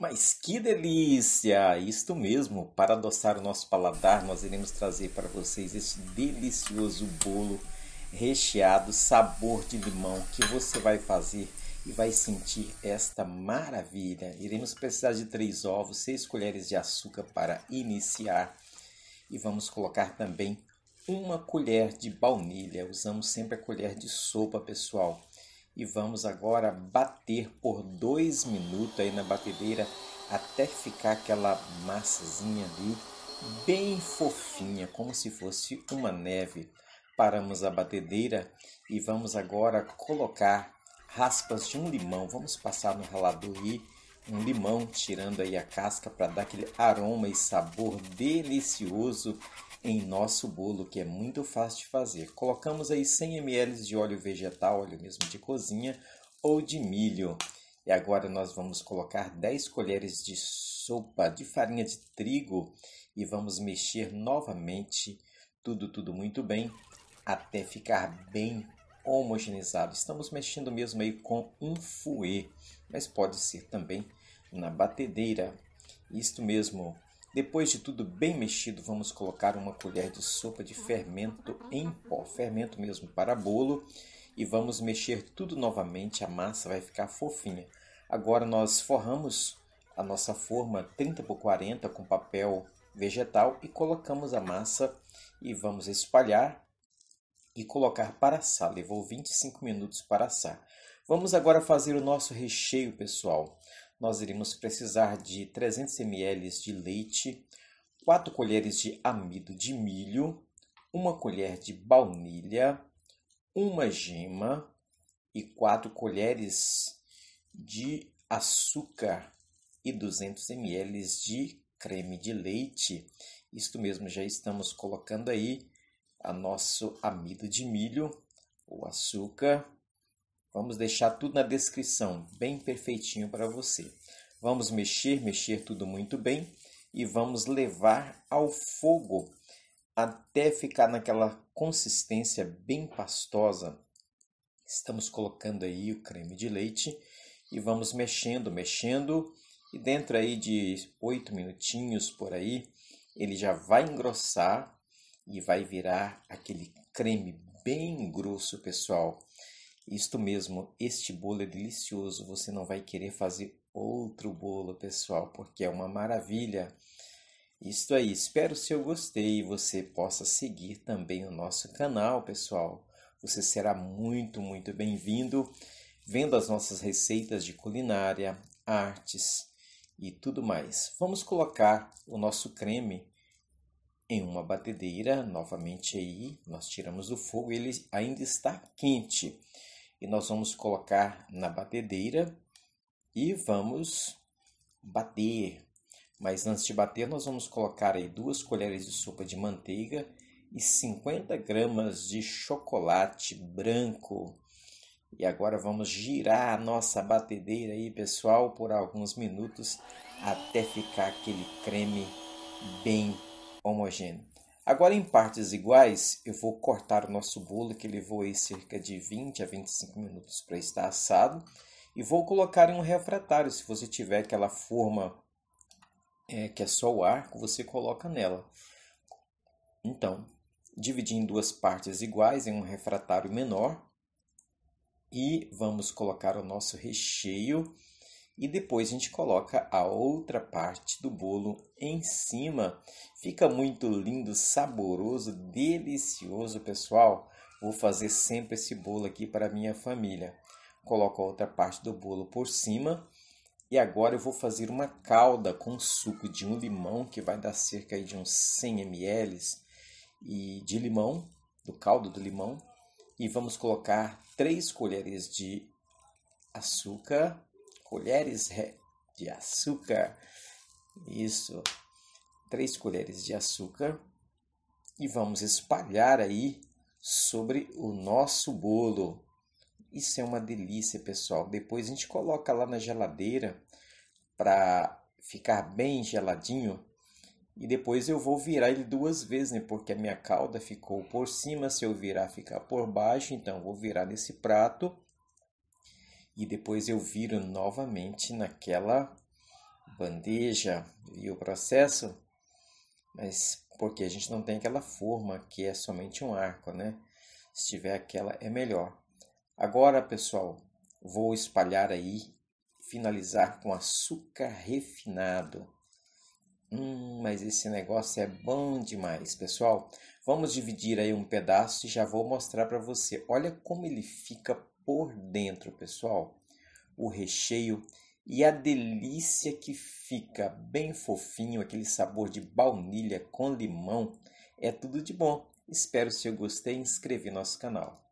Mas que delícia! Isto mesmo, para adoçar o nosso paladar, nós iremos trazer para vocês este delicioso bolo recheado sabor de limão que você vai fazer e vai sentir esta maravilha. Iremos precisar de três ovos, seis colheres de açúcar para iniciar e vamos colocar também uma colher de baunilha. Usamos sempre a colher de sopa, pessoal e vamos agora bater por dois minutos aí na batedeira até ficar aquela massazinha ali bem fofinha, como se fosse uma neve. Paramos a batedeira e vamos agora colocar raspas de um limão. Vamos passar no ralador aí um limão, tirando aí a casca para dar aquele aroma e sabor delicioso em nosso bolo, que é muito fácil de fazer. Colocamos aí 100 ml de óleo vegetal, óleo mesmo de cozinha ou de milho. E agora nós vamos colocar 10 colheres de sopa de farinha de trigo e vamos mexer novamente tudo, tudo muito bem até ficar bem homogeneizado. Estamos mexendo mesmo aí com um fouet, mas pode ser também na batedeira. Isto mesmo, depois de tudo bem mexido, vamos colocar uma colher de sopa de fermento em pó, fermento mesmo para bolo, e vamos mexer tudo novamente, a massa vai ficar fofinha. Agora nós forramos a nossa forma 30 por 40 com papel vegetal e colocamos a massa e vamos espalhar e colocar para assar. Levou 25 minutos para assar. Vamos agora fazer o nosso recheio, pessoal nós iremos precisar de 300 ml de leite, 4 colheres de amido de milho, 1 colher de baunilha, 1 gema e 4 colheres de açúcar e 200 ml de creme de leite. Isto mesmo, já estamos colocando aí a nosso amido de milho, o açúcar Vamos deixar tudo na descrição, bem perfeitinho para você. Vamos mexer, mexer tudo muito bem e vamos levar ao fogo até ficar naquela consistência bem pastosa. Estamos colocando aí o creme de leite e vamos mexendo, mexendo e dentro aí de oito minutinhos por aí, ele já vai engrossar e vai virar aquele creme bem grosso, pessoal. Isto mesmo, este bolo é delicioso, você não vai querer fazer outro bolo, pessoal, porque é uma maravilha. Isto aí, espero seu gostei e você possa seguir também o nosso canal, pessoal. Você será muito, muito bem-vindo vendo as nossas receitas de culinária, artes e tudo mais. Vamos colocar o nosso creme em uma batedeira, novamente aí, nós tiramos do fogo, ele ainda está quente e nós vamos colocar na batedeira e vamos bater. Mas antes de bater, nós vamos colocar aí duas colheres de sopa de manteiga e 50 gramas de chocolate branco. E agora vamos girar a nossa batedeira aí, pessoal, por alguns minutos até ficar aquele creme bem homogêneo. Agora, em partes iguais, eu vou cortar o nosso bolo, que levou aí cerca de 20 a 25 minutos para estar assado, e vou colocar em um refratário. Se você tiver aquela forma é, que é só o arco, você coloca nela. Então, dividi em duas partes iguais, em um refratário menor, e vamos colocar o nosso recheio e depois a gente coloca a outra parte do bolo em cima. Fica muito lindo, saboroso, delicioso, pessoal. Vou fazer sempre esse bolo aqui para minha família. Coloco a outra parte do bolo por cima. E agora eu vou fazer uma calda com suco de um limão, que vai dar cerca de uns 100 ml e de limão, do caldo do limão. E vamos colocar 3 colheres de açúcar, colheres de açúcar. Isso, três colheres de açúcar. E vamos espalhar aí sobre o nosso bolo. Isso é uma delícia, pessoal. Depois a gente coloca lá na geladeira para ficar bem geladinho. E depois eu vou virar ele duas vezes, né? Porque a minha calda ficou por cima, se eu virar ficar por baixo, então vou virar nesse prato e depois eu viro novamente naquela bandeja e o processo, mas porque a gente não tem aquela forma que é somente um arco, né? Se tiver aquela é melhor. Agora, pessoal, vou espalhar aí, finalizar com açúcar refinado. Hum, mas esse negócio é bom demais, pessoal. Vamos dividir aí um pedaço e já vou mostrar para você. Olha como ele fica por dentro, pessoal, o recheio e a delícia que fica bem fofinho, aquele sabor de baunilha com limão, é tudo de bom. Espero seu gostei e inscrever no nosso canal.